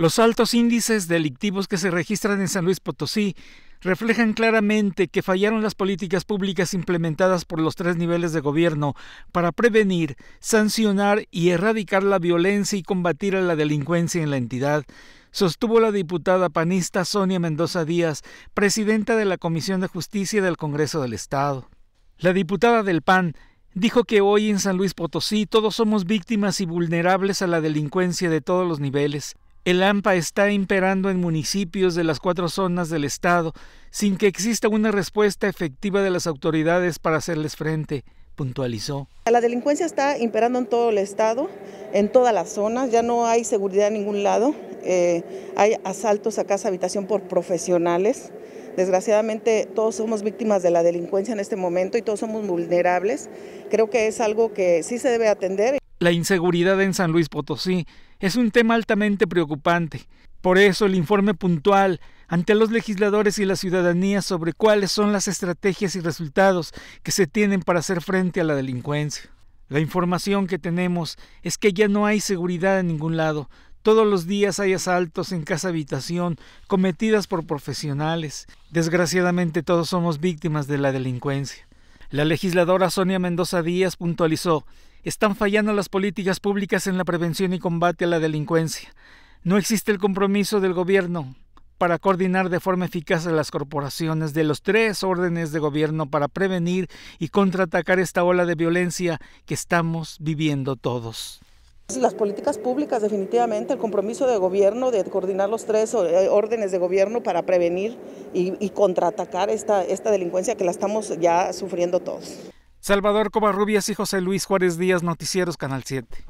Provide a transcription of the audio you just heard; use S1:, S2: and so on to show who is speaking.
S1: Los altos índices delictivos que se registran en San Luis Potosí reflejan claramente que fallaron las políticas públicas implementadas por los tres niveles de gobierno para prevenir, sancionar y erradicar la violencia y combatir a la delincuencia en la entidad, sostuvo la diputada panista Sonia Mendoza Díaz, presidenta de la Comisión de Justicia del Congreso del Estado. La diputada del PAN dijo que hoy en San Luis Potosí todos somos víctimas y vulnerables a la delincuencia de todos los niveles. El AMPA está imperando en municipios de las cuatro zonas del Estado sin que exista una respuesta efectiva de las autoridades para hacerles frente, puntualizó.
S2: La delincuencia está imperando en todo el Estado, en todas las zonas, ya no hay seguridad en ningún lado, eh, hay asaltos a casa habitación por profesionales. Desgraciadamente todos somos víctimas de la delincuencia en este momento y todos somos vulnerables. Creo que es algo que sí se debe atender.
S1: La inseguridad en San Luis Potosí es un tema altamente preocupante. Por eso el informe puntual ante los legisladores y la ciudadanía sobre cuáles son las estrategias y resultados que se tienen para hacer frente a la delincuencia. La información que tenemos es que ya no hay seguridad en ningún lado. Todos los días hay asaltos en casa habitación cometidas por profesionales. Desgraciadamente todos somos víctimas de la delincuencia. La legisladora Sonia Mendoza Díaz puntualizó, están fallando las políticas públicas en la prevención y combate a la delincuencia. No existe el compromiso del gobierno para coordinar de forma eficaz a las corporaciones de los tres órdenes de gobierno para prevenir y contraatacar esta ola de violencia que estamos viviendo todos.
S2: Las políticas públicas, definitivamente, el compromiso de gobierno de coordinar los tres eh, órdenes de gobierno para prevenir y, contraatacar esta, esta delincuencia que la estamos ya sufriendo todos.
S1: Salvador Covarrubias y José Luis Juárez Díaz, Noticieros Canal 7.